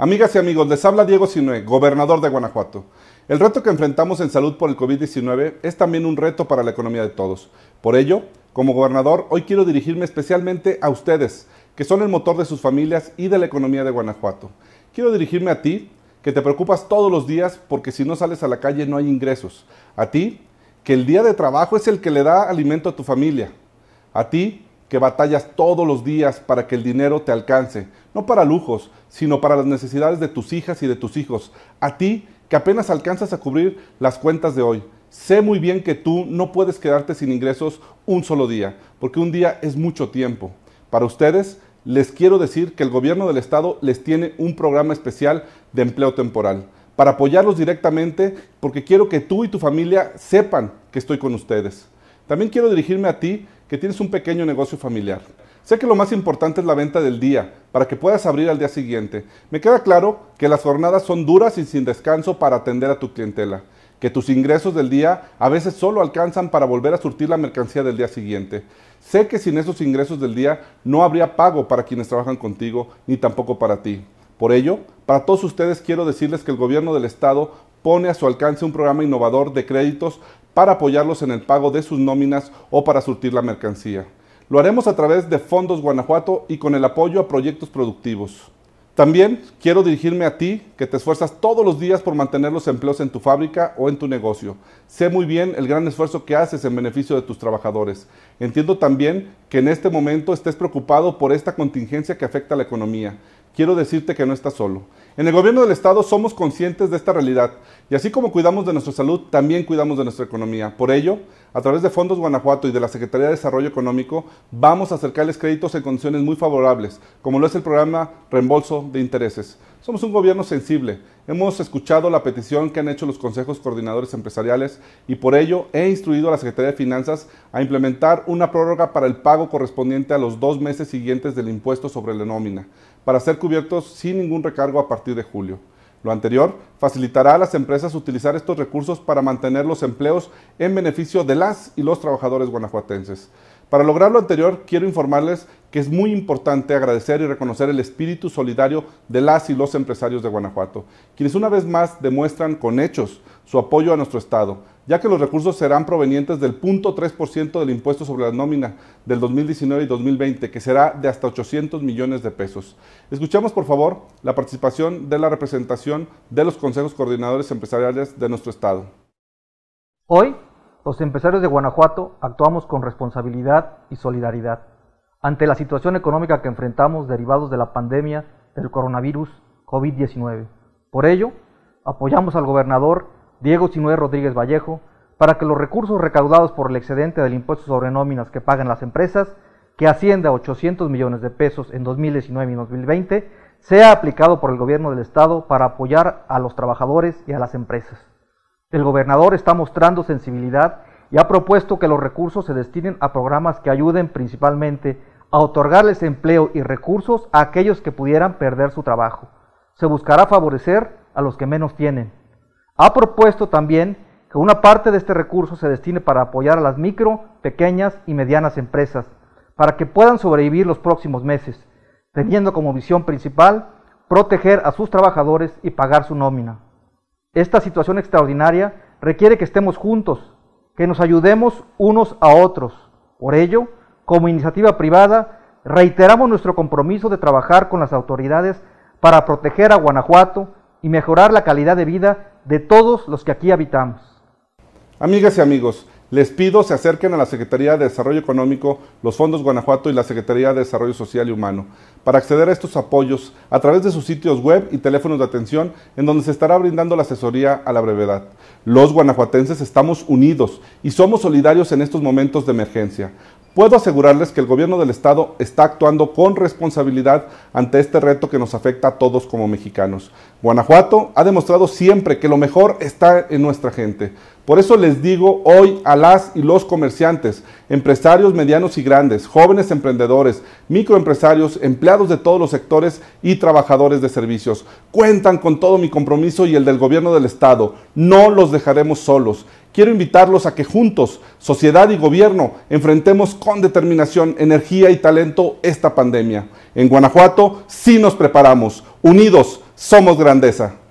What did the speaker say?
Amigas y amigos, les habla Diego Sinue, gobernador de Guanajuato. El reto que enfrentamos en salud por el COVID-19 es también un reto para la economía de todos. Por ello, como gobernador, hoy quiero dirigirme especialmente a ustedes, que son el motor de sus familias y de la economía de Guanajuato. Quiero dirigirme a ti, que te preocupas todos los días porque si no sales a la calle no hay ingresos. A ti, que el día de trabajo es el que le da alimento a tu familia. A ti, que batallas todos los días para que el dinero te alcance, no para lujos, sino para las necesidades de tus hijas y de tus hijos, a ti que apenas alcanzas a cubrir las cuentas de hoy. Sé muy bien que tú no puedes quedarte sin ingresos un solo día, porque un día es mucho tiempo. Para ustedes, les quiero decir que el gobierno del estado les tiene un programa especial de empleo temporal para apoyarlos directamente porque quiero que tú y tu familia sepan que estoy con ustedes. También quiero dirigirme a ti que tienes un pequeño negocio familiar. Sé que lo más importante es la venta del día, para que puedas abrir al día siguiente. Me queda claro que las jornadas son duras y sin descanso para atender a tu clientela, que tus ingresos del día a veces solo alcanzan para volver a surtir la mercancía del día siguiente. Sé que sin esos ingresos del día no habría pago para quienes trabajan contigo, ni tampoco para ti. Por ello, para todos ustedes quiero decirles que el gobierno del estado pone a su alcance un programa innovador de créditos para apoyarlos en el pago de sus nóminas o para surtir la mercancía. Lo haremos a través de Fondos Guanajuato y con el apoyo a proyectos productivos. También quiero dirigirme a ti, que te esfuerzas todos los días por mantener los empleos en tu fábrica o en tu negocio. Sé muy bien el gran esfuerzo que haces en beneficio de tus trabajadores. Entiendo también que en este momento estés preocupado por esta contingencia que afecta a la economía quiero decirte que no estás solo. En el gobierno del Estado somos conscientes de esta realidad y así como cuidamos de nuestra salud, también cuidamos de nuestra economía. Por ello, a través de Fondos Guanajuato y de la Secretaría de Desarrollo Económico, vamos a acercarles créditos en condiciones muy favorables, como lo es el programa Reembolso de Intereses. Somos un gobierno sensible, hemos escuchado la petición que han hecho los consejos coordinadores empresariales y por ello he instruido a la Secretaría de Finanzas a implementar una prórroga para el pago correspondiente a los dos meses siguientes del impuesto sobre la nómina para ser cubiertos sin ningún recargo a partir de julio. Lo anterior facilitará a las empresas utilizar estos recursos para mantener los empleos en beneficio de las y los trabajadores guanajuatenses. Para lograr lo anterior, quiero informarles que es muy importante agradecer y reconocer el espíritu solidario de las y los empresarios de Guanajuato, quienes una vez más demuestran con hechos su apoyo a nuestro Estado, ya que los recursos serán provenientes del 0.3% del impuesto sobre la nómina del 2019 y 2020, que será de hasta 800 millones de pesos. Escuchamos, por favor, la participación de la representación de los consejos coordinadores empresariales de nuestro Estado. Hoy los empresarios de Guanajuato actuamos con responsabilidad y solidaridad. Ante la situación económica que enfrentamos derivados de la pandemia del coronavirus COVID-19. Por ello, apoyamos al gobernador Diego Sinué Rodríguez Vallejo para que los recursos recaudados por el excedente del impuesto sobre nóminas que pagan las empresas, que asciende a 800 millones de pesos en 2019 y 2020, sea aplicado por el gobierno del Estado para apoyar a los trabajadores y a las empresas. El gobernador está mostrando sensibilidad y ha propuesto que los recursos se destinen a programas que ayuden principalmente a otorgarles empleo y recursos a aquellos que pudieran perder su trabajo. Se buscará favorecer a los que menos tienen. Ha propuesto también que una parte de este recurso se destine para apoyar a las micro, pequeñas y medianas empresas, para que puedan sobrevivir los próximos meses, teniendo como visión principal proteger a sus trabajadores y pagar su nómina. Esta situación extraordinaria requiere que estemos juntos, que nos ayudemos unos a otros. Por ello, como iniciativa privada, reiteramos nuestro compromiso de trabajar con las autoridades para proteger a Guanajuato y mejorar la calidad de vida de todos los que aquí habitamos. Amigas y amigos, les pido se acerquen a la Secretaría de Desarrollo Económico, los Fondos Guanajuato y la Secretaría de Desarrollo Social y Humano para acceder a estos apoyos a través de sus sitios web y teléfonos de atención en donde se estará brindando la asesoría a la brevedad. Los guanajuatenses estamos unidos y somos solidarios en estos momentos de emergencia. Puedo asegurarles que el gobierno del Estado está actuando con responsabilidad ante este reto que nos afecta a todos como mexicanos. Guanajuato ha demostrado siempre que lo mejor está en nuestra gente. Por eso les digo hoy a las y los comerciantes, empresarios medianos y grandes, jóvenes emprendedores, microempresarios, empleados de todos los sectores y trabajadores de servicios, cuentan con todo mi compromiso y el del gobierno del Estado. No los dejaremos solos. Quiero invitarlos a que juntos, sociedad y gobierno, enfrentemos con determinación, energía y talento esta pandemia. En Guanajuato sí nos preparamos. Unidos somos grandeza.